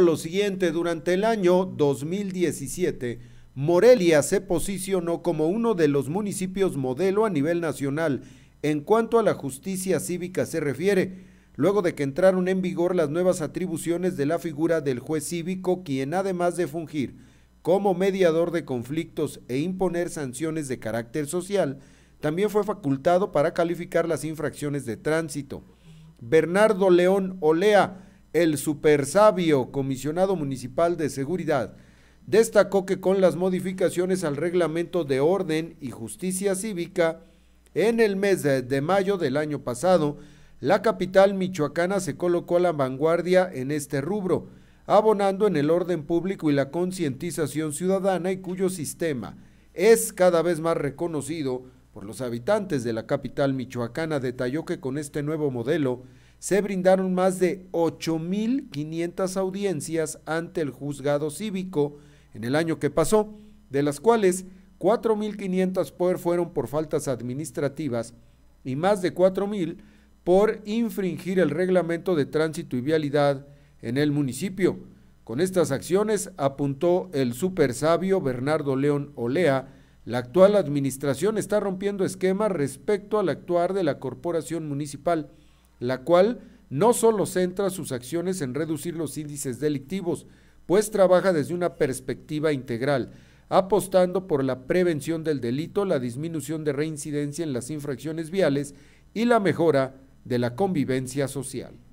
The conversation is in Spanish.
lo siguiente, durante el año 2017, Morelia se posicionó como uno de los municipios modelo a nivel nacional en cuanto a la justicia cívica se refiere, luego de que entraron en vigor las nuevas atribuciones de la figura del juez cívico, quien además de fungir como mediador de conflictos e imponer sanciones de carácter social, también fue facultado para calificar las infracciones de tránsito. Bernardo León Olea, el supersabio comisionado municipal de seguridad, destacó que con las modificaciones al reglamento de orden y justicia cívica, en el mes de mayo del año pasado, la capital michoacana se colocó a la vanguardia en este rubro, abonando en el orden público y la concientización ciudadana y cuyo sistema es cada vez más reconocido por los habitantes de la capital michoacana, detalló que con este nuevo modelo, se brindaron más de 8.500 audiencias ante el juzgado cívico en el año que pasó, de las cuales 4.500 fueron por faltas administrativas y más de 4.000 por infringir el reglamento de tránsito y vialidad en el municipio. Con estas acciones, apuntó el super sabio Bernardo León Olea, la actual administración está rompiendo esquemas respecto al actuar de la corporación municipal la cual no solo centra sus acciones en reducir los índices delictivos, pues trabaja desde una perspectiva integral, apostando por la prevención del delito, la disminución de reincidencia en las infracciones viales y la mejora de la convivencia social.